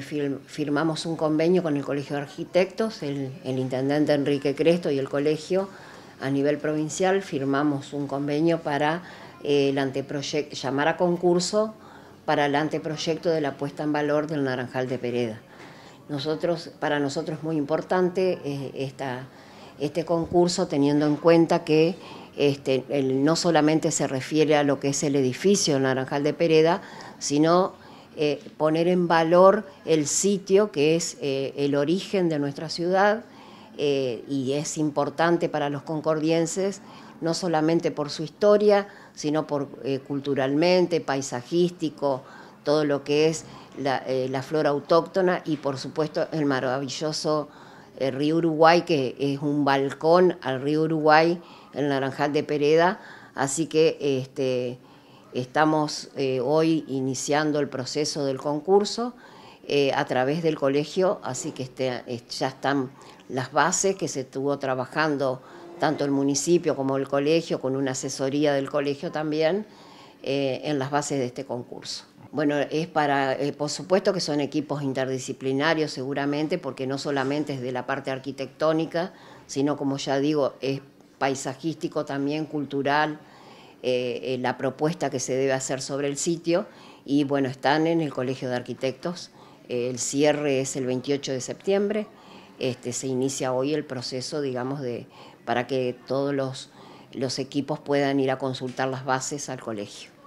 Firmamos un convenio con el Colegio de Arquitectos, el, intendente Enrique Cresto y el colegio a nivel provincial firmamos un convenio para eh, el anteproyecto, llamar a concurso para el anteproyecto de la puesta en valor del Naranjal de Pereda. Nosotros, para nosotros es muy importante eh, este concurso teniendo en cuenta que este, no solamente se refiere a lo que es el edificio Naranjal de Pereda, sino eh, poner en valor el sitio que es eh, el origen de nuestra ciudad eh, y es importante para los concordienses, no solamente por su historia, sino por culturalmente, paisajístico, todo lo que es la, la, flora autóctona y por supuesto el maravilloso río Uruguay, que es un balcón al río Uruguay, el Naranjal de Pereda, así que este, Estamos eh, hoy iniciando el proceso del concurso eh, a través del colegio, así que este, ya están las bases que se estuvo trabajando tanto el municipio como el colegio, con una asesoría del colegio también, eh, en las bases de este concurso. Bueno, es para, por supuesto que son equipos interdisciplinarios seguramente, porque no solamente es de la parte arquitectónica, sino como ya digo, es paisajístico también, cultural, eh, eh, la propuesta que se debe hacer sobre el sitio y bueno, están en el Colegio de Arquitectos. Eh, el cierre es el 28 de septiembre. Este, se inicia hoy el proceso, digamos, de, para que todos los, los equipos puedan ir a consultar las bases al colegio.